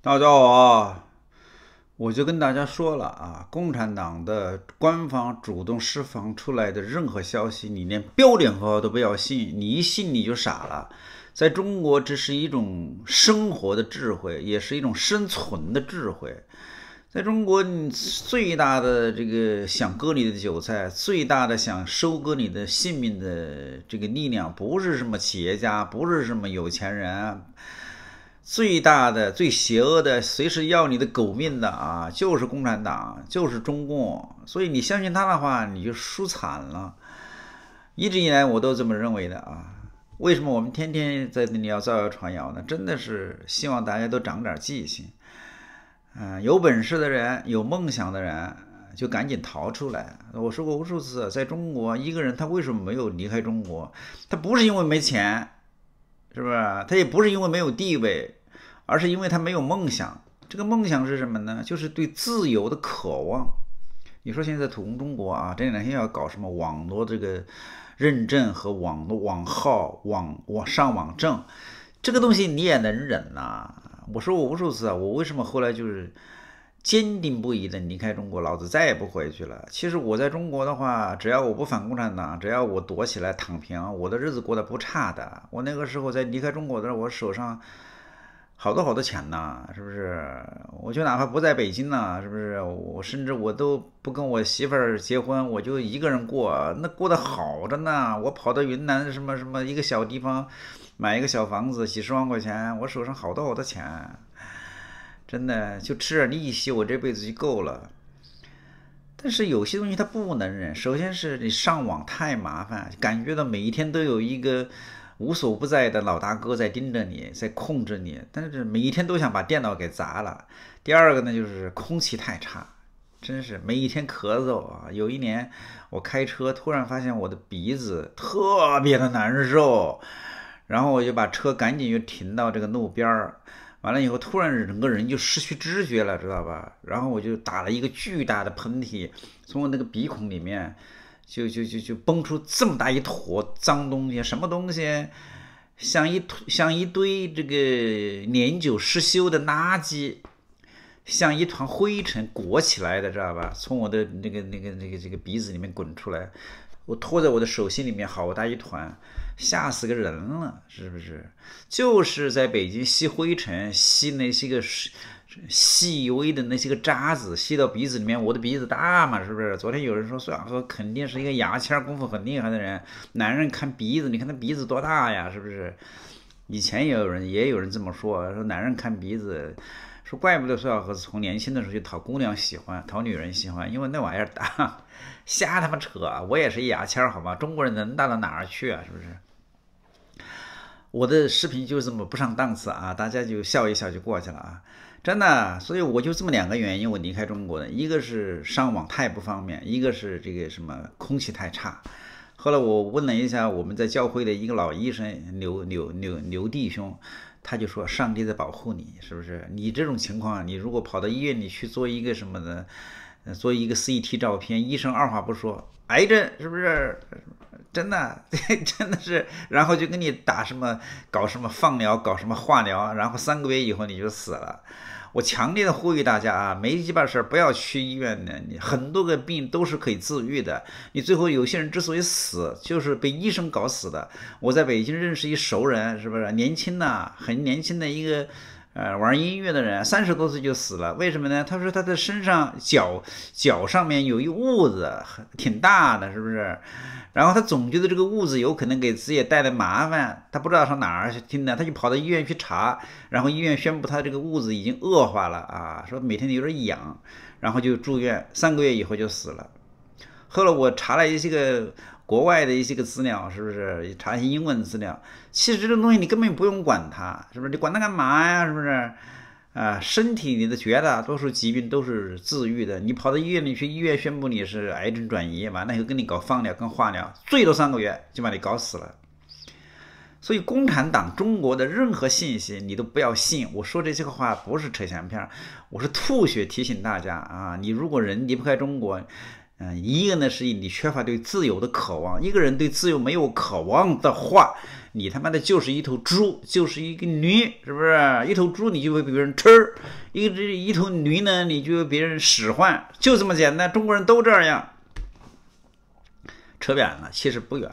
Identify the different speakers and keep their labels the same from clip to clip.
Speaker 1: 大家好啊！我就跟大家说了啊，共产党的官方主动释放出来的任何消息，你连标点符号都不要信，你一信你就傻了。在中国，这是一种生活的智慧，也是一种生存的智慧。在中国，你最大的这个想割你的韭菜，最大的想收割你的性命的这个力量，不是什么企业家，不是什么有钱人。最大的、最邪恶的，随时要你的狗命的啊，就是共产党，就是中共。所以你相信他的话，你就输惨了。一直以来我都这么认为的啊。为什么我们天天在那里要造谣传谣呢？真的是希望大家都长点记性。嗯，有本事的人，有梦想的人，就赶紧逃出来。我说过无数次，在中国，一个人他为什么没有离开中国？他不是因为没钱，是不是？他也不是因为没有地位。而是因为他没有梦想，这个梦想是什么呢？就是对自由的渴望。你说现在土工中国啊，这两天要搞什么网络这个认证和网络网号、网网上网证，这个东西你也能忍呐？我说我无数次，啊，我为什么后来就是坚定不移的离开中国？老子再也不回去了。其实我在中国的话，只要我不反共产党，只要我躲起来躺平，我的日子过得不差的。我那个时候在离开中国的时候，我手上。好多好多钱呐，是不是？我就哪怕不在北京呢，是不是？我甚至我都不跟我媳妇儿结婚，我就一个人过，那过得好着呢。我跑到云南什么什么一个小地方，买一个小房子，几十万块钱，我手上好多好多钱，真的就吃点利息，我这辈子就够了。但是有些东西它不能忍，首先是你上网太麻烦，感觉到每一天都有一个。无所不在的老大哥在盯着你，在控制你，但是每一天都想把电脑给砸了。第二个呢，就是空气太差，真是每一天咳嗽啊。有一年我开车，突然发现我的鼻子特别的难受，然后我就把车赶紧就停到这个路边儿，完了以后突然整个人就失去知觉了，知道吧？然后我就打了一个巨大的喷嚏，从我那个鼻孔里面。就就就就崩出这么大一坨脏东西，什么东西？像一坨，像一堆这个年久失修的垃圾。像一团灰尘裹起来的，知道吧？从我的那个、那个、那个、这个鼻子里面滚出来，我拖在我的手心里面，好大一团，吓死个人了，是不是？就是在北京吸灰尘，吸那些个细微的那些个渣子，吸到鼻子里面。我的鼻子大嘛，是不是？昨天有人说，算说肯定是一个牙签功夫很厉害的人。男人看鼻子，你看他鼻子多大呀，是不是？以前也有人，也有人这么说，说男人看鼻子。说怪不得苏小和从年轻的时候就讨姑娘喜欢、讨女人喜欢，因为那玩意儿大，瞎他妈扯！我也是牙签儿好吧？中国人能大到哪儿去啊？是不是？我的视频就这么不上档次啊，大家就笑一笑就过去了啊！真的，所以我就这么两个原因我离开中国的，一个是上网太不方便，一个是这个什么空气太差。后来我问了一下我们在教会的一个老医生刘刘刘刘弟兄。他就说：“上帝在保护你，是不是？你这种情况，你如果跑到医院里去做一个什么的，做一个 CT 照片，医生二话不说，癌症，是不是？真的，真的是，然后就跟你打什么，搞什么放疗，搞什么化疗，然后三个月以后你就死了。”我强烈的呼吁大家啊，没鸡巴事儿不要去医院呢，你很多个病都是可以自愈的。你最后有些人之所以死，就是被医生搞死的。我在北京认识一熟人，是不是年轻呢？很年轻的一个。呃，玩音乐的人三十多岁就死了，为什么呢？他说他的身上脚脚上面有一痦子，很挺大的，是不是？然后他总觉得这个痦子有可能给自己带来麻烦，他不知道上哪儿去听的，他就跑到医院去查，然后医院宣布他这个痦子已经恶化了啊，说每天有点痒，然后就住院，三个月以后就死了。后来我查了一些个。国外的一些个资料是不是查一些英文资料？其实这种东西你根本不用管它，是不是？你管它干嘛呀？是不是？啊，身体你的绝大多数疾病都是自愈的，你跑到医院里去，医院宣布你是癌症转移，完了以后给你搞放疗、跟化疗，最多三个月就把你搞死了。所以共产党中国的任何信息你都不要信，我说这些个话不是扯闲儿，我是吐血提醒大家啊！你如果人离不开中国。嗯，一个呢是你缺乏对自由的渴望。一个人对自由没有渴望的话，你他妈的就是一头猪，就是一个驴，是不是？一头猪你就会被别人吃，一只一头驴呢，你就被别人使唤，就这么简单。中国人都这样。扯远了，其实不远，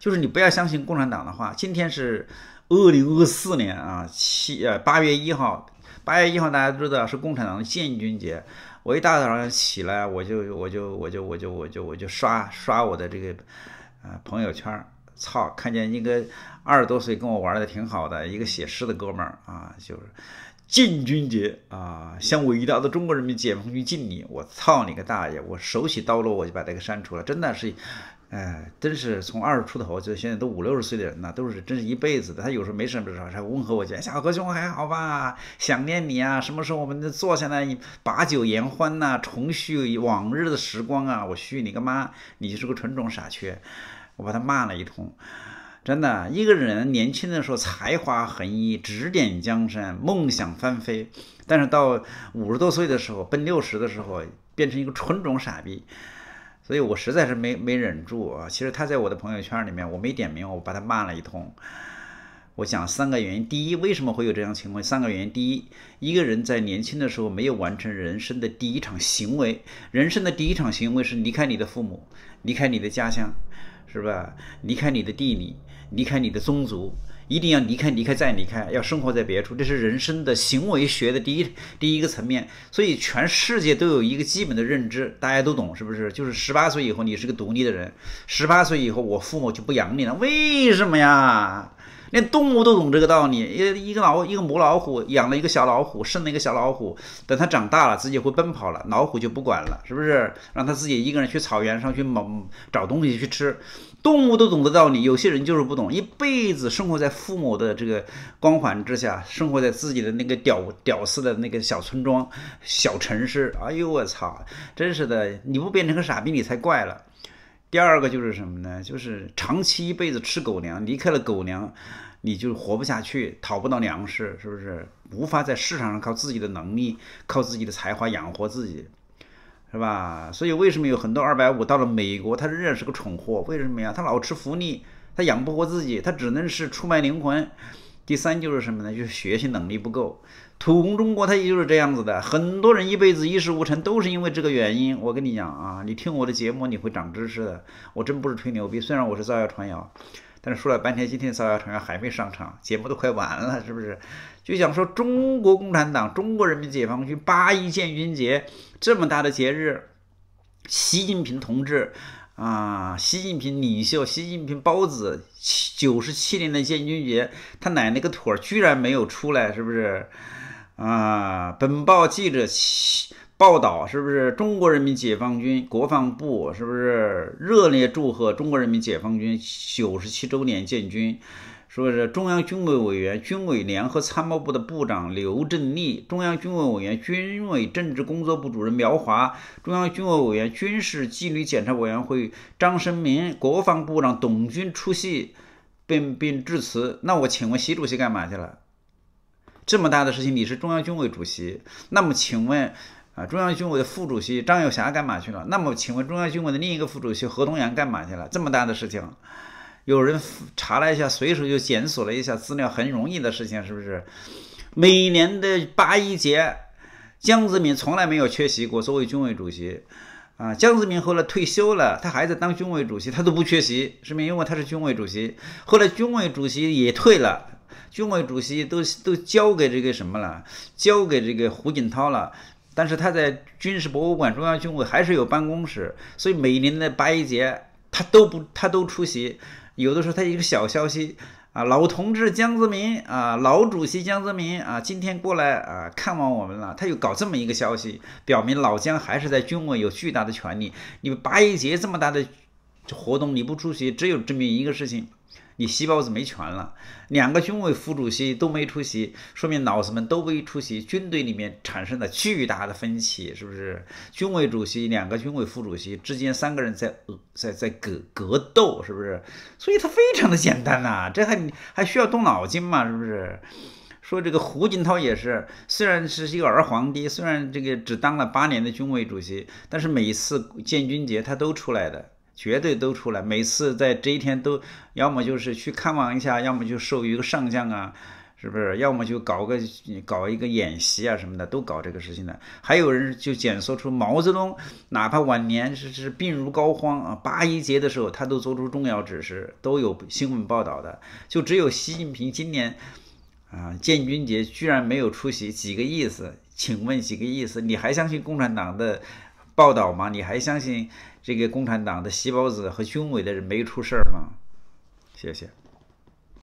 Speaker 1: 就是你不要相信共产党的话。今天是二零二四年啊，七呃八月一号，八月一号大家都知道是共产党的建军节。我一大早上起来，我就我就我就我就我就我就刷刷我的这个，啊朋友圈操，看见一个二十多岁跟我玩的挺好的一个写诗的哥们儿啊，就是，建军节啊，向伟大的中国人民解放军敬礼！我操你个大爷！我手起刀落，我就把他给删除了，真的是。哎，真是从二十出头，就现在都五六十岁的人呢，都是真是一辈子的。他有时候没事没事还问候我，讲小何兄还好吧？想念你啊？什么时候我们坐下来，把酒言欢呐，重叙往日的时光啊？我叙你个妈，你就是个纯种傻缺！我把他骂了一通。真的，一个人年轻的时候才华横溢，指点江山，梦想翻飞，但是到五十多岁的时候，奔六十的时候，变成一个纯种傻逼。所以我实在是没没忍住啊！其实他在我的朋友圈里面，我没点名，我把他骂了一通。我讲三个原因：第一，为什么会有这样情况？三个原因：第一，一个人在年轻的时候没有完成人生的第一场行为，人生的第一场行为是离开你的父母，离开你的家乡，是吧？离开你的地理，离开你的宗族。一定要离开，离开再离开，要生活在别处，这是人生的行为学的第一第一个层面。所以全世界都有一个基本的认知，大家都懂是不是？就是十八岁以后你是个独立的人，十八岁以后我父母就不养你了，为什么呀？连动物都懂这个道理，一一个老一个母老虎养了一个小老虎，生了一个小老虎，等它长大了自己会奔跑了，老虎就不管了，是不是？让它自己一个人去草原上去猛找东西去吃。动物都懂得道理，有些人就是不懂，一辈子生活在父母的这个光环之下，生活在自己的那个屌屌丝的那个小村庄、小城市。哎呦，我操！真是的，你不变成个傻逼你才怪了。第二个就是什么呢？就是长期一辈子吃狗粮，离开了狗粮，你就活不下去，讨不到粮食，是不是？无法在市场上靠自己的能力、靠自己的才华养活自己，是吧？所以为什么有很多二百五到了美国，他仍然是个蠢货？为什么呀？他老吃福利，他养不活自己，他只能是出卖灵魂。第三就是什么呢？就是学习能力不够。土工中国，它也就是这样子的。很多人一辈子一事无成，都是因为这个原因。我跟你讲啊，你听我的节目，你会长知识的。我真不是吹牛逼，虽然我是造谣传谣，但是说了半天，今天造谣传谣还没上场，节目都快完了，是不是？就想说中国共产党、中国人民解放军八一建军节这么大的节日，习近平同志。啊，习近平领袖，习近平包子，七九十七年的建军节，他奶奶个腿儿居然没有出来，是不是？啊，本报记者报道，是不是中国人民解放军国防部是不是热烈祝贺中国人民解放军九十七周年建军？说是中央军委委员、军委联合参谋部的部长刘振利，中央军委委员、军委政治工作部主任苗华，中央军委委员、军事纪律检查委员会张申民，国防部长董军出席并并致辞。那我请问习主席干嘛去了？这么大的事情，你是中央军委主席。那么请问啊，中央军委的副主席张友侠干嘛去了？那么请问中央军委的另一个副主席何东阳干嘛去了？这么大的事情。有人查了一下，随手就检索了一下资料，很容易的事情是不是？每年的八一节，江泽民从来没有缺席过，作为军委主席啊。江泽民后来退休了，他还在当军委主席，他都不缺席，是不？因为他是军委主席。后来军委主席也退了，军委主席都都交给这个什么了？交给这个胡锦涛了。但是他在军事博物馆、中央军委还是有办公室，所以每年的八一节。他都不，他都出席，有的时候他一个小消息啊，老同志江泽民啊，老主席江泽民啊，今天过来啊看望我们了，他又搞这么一个消息，表明老江还是在军委有巨大的权力。你八一节这么大的活动，你不出席，只有证明一个事情。你细胞子没权了，两个军委副主席都没出席，说明老子们都没出席，军队里面产生了巨大的分歧，是不是？军委主席、两个军委副主席之间三个人在呃在在格格斗，是不是？所以他非常的简单呐，这还还需要动脑筋嘛？是不是？说这个胡锦涛也是，虽然是一个儿皇帝，虽然这个只当了八年的军委主席，但是每次建军节他都出来的。绝对都出来，每次在这一天都，要么就是去看望一下，要么就授予一个上将啊，是不是？要么就搞个搞一个演习啊什么的，都搞这个事情的。还有人就检索出毛泽东，哪怕晚年是是病入膏肓啊，八一节的时候他都做出重要指示，都有新闻报道的。就只有习近平今年啊建军节居然没有出席，几个意思？请问几个意思？你还相信共产党的报道吗？你还相信？这个共产党的细胞子和军委的人没出事儿吗？谢谢。